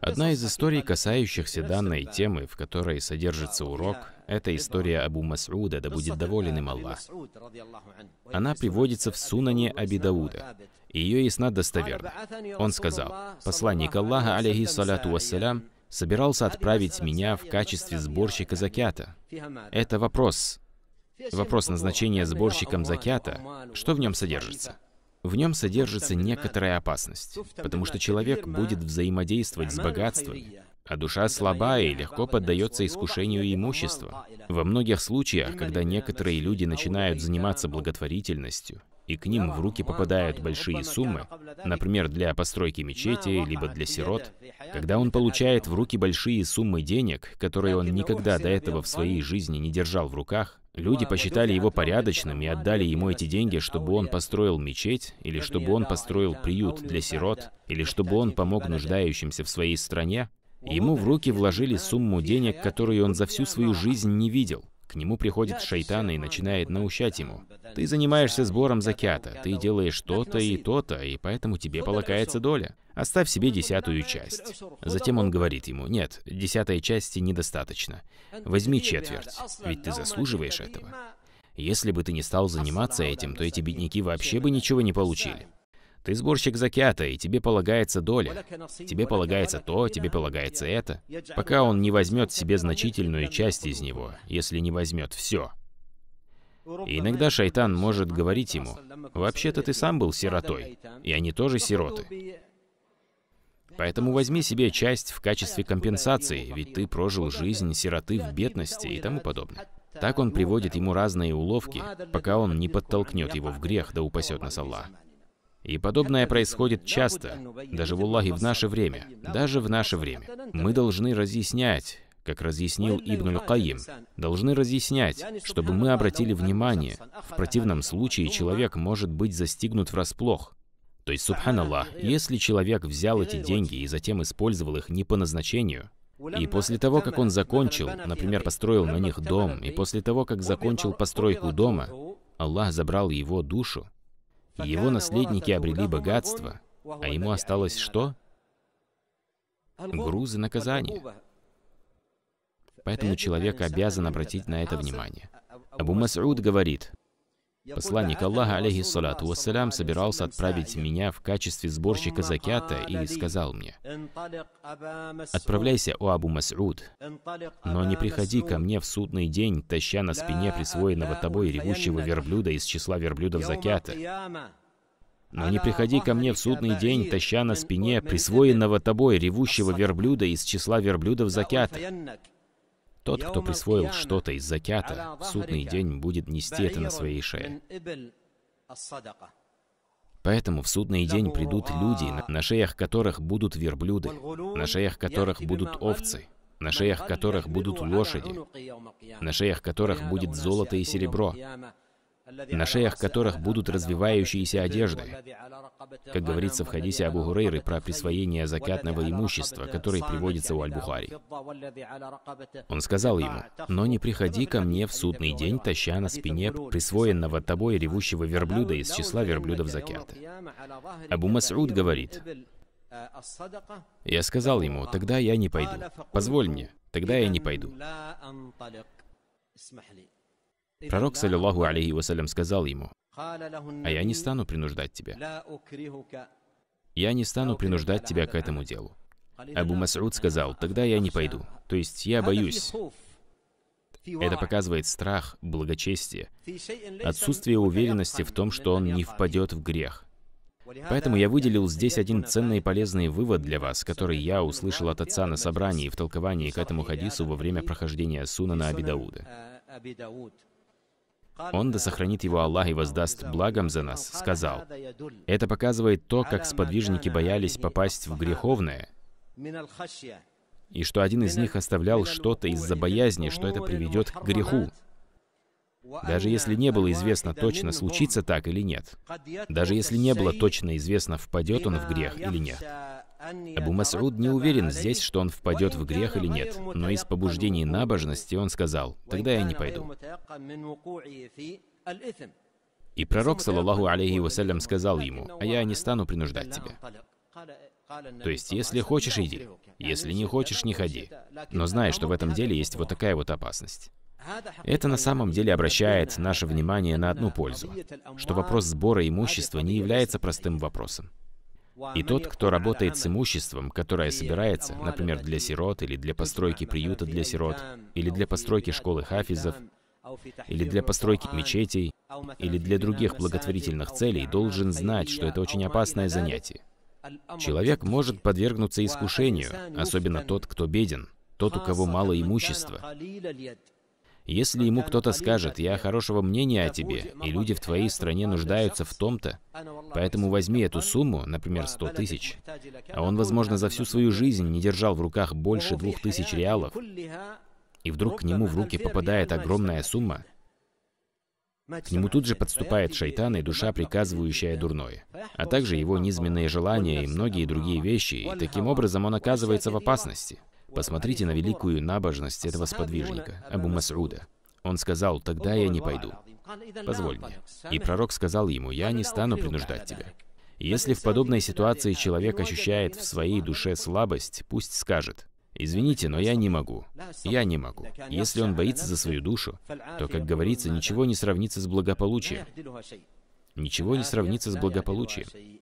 Одна из историй, касающихся данной темы, в которой содержится урок, это история Абу Масуда, да будет доволен им Аллах. Она приводится в Сунане Аби Дауда. Ее ясна достоверно. Он сказал, «Посланник Аллаха, алейхиссалату вассалям, собирался отправить меня в качестве сборщика закята. Это вопрос. Вопрос назначения сборщиком закята. Что в нем содержится? В нем содержится некоторая опасность, потому что человек будет взаимодействовать с богатством, а душа слабая и легко поддается искушению имущества. Во многих случаях, когда некоторые люди начинают заниматься благотворительностью, и к ним в руки попадают большие суммы, например, для постройки мечети, либо для сирот. Когда он получает в руки большие суммы денег, которые он никогда до этого в своей жизни не держал в руках, люди посчитали его порядочным и отдали ему эти деньги, чтобы он построил мечеть, или чтобы он построил приют для сирот, или чтобы он помог нуждающимся в своей стране, ему в руки вложили сумму денег, которую он за всю свою жизнь не видел. К нему приходит шайтан и начинает наущать ему. Ты занимаешься сбором закята, ты делаешь то-то и то-то, и поэтому тебе полагается доля. Оставь себе ну, десятую часть. Затем он говорит ему, нет, десятой части недостаточно. Возьми четверть, ведь ты заслуживаешь этого. Если бы ты не стал заниматься этим, то эти бедняки вообще бы ничего не получили. Ты сборщик закята, и тебе полагается доля. Тебе полагается то, тебе полагается это. Пока он не возьмет себе значительную часть из него, если не возьмет все. И иногда шайтан может говорить ему, «Вообще-то ты сам был сиротой, и они тоже сироты». Поэтому возьми себе часть в качестве компенсации, ведь ты прожил жизнь сироты в бедности и тому подобное. Так он приводит ему разные уловки, пока он не подтолкнет его в грех да упасет нас Аллах. И подобное происходит часто, даже в Аллахе в наше время, даже в наше время. Мы должны разъяснять, как разъяснил Ибн Аль-Каим, должны разъяснять, чтобы мы обратили внимание. В противном случае человек может быть застигнут врасплох. То есть, субханаллах, если человек взял эти деньги и затем использовал их не по назначению, и после того, как он закончил, например, построил на них дом, и после того, как закончил постройку дома, Аллах забрал его душу, его наследники обрели богатство, а ему осталось что? Грузы наказания. Поэтому человек обязан обратить на это внимание. А, а, Абу Масруд говорит, Посланник Аллаха, алейхиссалату вассалям, собирался отправить меня в качестве сборщика закята и сказал мне, «Отправляйся, о Абу Мас'уд, но не приходи ко мне в судный день, таща на спине присвоенного тобой ревущего верблюда из числа верблюдов закята. Но не приходи ко мне в судный день, таща на спине присвоенного тобой ревущего верблюда из числа верблюдов закята». Тот, кто присвоил что-то из закята, в судный день будет нести это на своей шее. Поэтому в судный день придут люди, на шеях которых будут верблюды, на шеях которых будут овцы, на шеях которых будут лошади, на шеях которых будет золото и серебро на шеях которых будут развивающиеся одежды. Как говорится в хадисе Абу Гурейры про присвоение закатного имущества, который приводится у Аль-Бухари. Он сказал ему, «Но не приходи ко мне в судный день, таща на спине присвоенного тобой ревущего верблюда из числа верблюдов закята». Абу Мас'уд говорит, я сказал ему, тогда я не пойду. Позволь мне, тогда я не пойду. Пророк, саллиллаху алейхи вассалям, сказал ему, «А я не стану принуждать тебя. Я не стану принуждать тебя к этому делу». Абу Масруд сказал, «Тогда я не пойду». То есть я боюсь. Это показывает страх, благочестие, отсутствие уверенности в том, что он не впадет в грех. Поэтому я выделил здесь один ценный и полезный вывод для вас, который я услышал от отца на собрании в толковании к этому хадису во время прохождения Сунана Абидауды. Э, он да сохранит его Аллах и воздаст благом за нас, сказал. Это показывает то, как сподвижники боялись попасть в греховное, и что один из них оставлял что-то из-за боязни, что это приведет к греху. Даже если не было известно точно, случится так или нет. Даже если не было точно известно, впадет он в грех или нет. Абу Масруд не уверен здесь, что он впадет в грех или нет, но из побуждений набожности он сказал, «Тогда я не пойду». И пророк, саллаллаху алейхи вассалям, сказал ему, «А я не стану принуждать тебя». То есть, если хочешь, иди. Если не хочешь, не ходи. Но знай, что в этом деле есть вот такая вот опасность. Это на самом деле обращает наше внимание на одну пользу, что вопрос сбора имущества не является простым вопросом. И тот, кто работает с имуществом, которое собирается, например, для сирот или для постройки приюта для сирот, или для постройки школы хафизов, или для постройки мечетей, или для других благотворительных целей, должен знать, что это очень опасное занятие. Человек может подвергнуться искушению, особенно тот, кто беден, тот, у кого мало имущества. Если ему кто-то скажет, я хорошего мнения о тебе, и люди в твоей стране нуждаются в том-то, Поэтому возьми эту сумму, например, 100 тысяч, а он, возможно, за всю свою жизнь не держал в руках больше двух тысяч реалов, и вдруг к нему в руки попадает огромная сумма, к нему тут же подступает шайтан и душа, приказывающая дурное, а также его низменные желания и многие другие вещи, и таким образом он оказывается в опасности. Посмотрите на великую набожность этого сподвижника, Абу Масруда. Он сказал, «Тогда я не пойду». «Позволь И пророк сказал ему, «Я не стану принуждать тебя». Если в подобной ситуации человек ощущает в своей душе слабость, пусть скажет, «Извините, но я не могу. Я не могу». Если он боится за свою душу, то, как говорится, ничего не сравнится с благополучием. Ничего не сравнится с благополучием.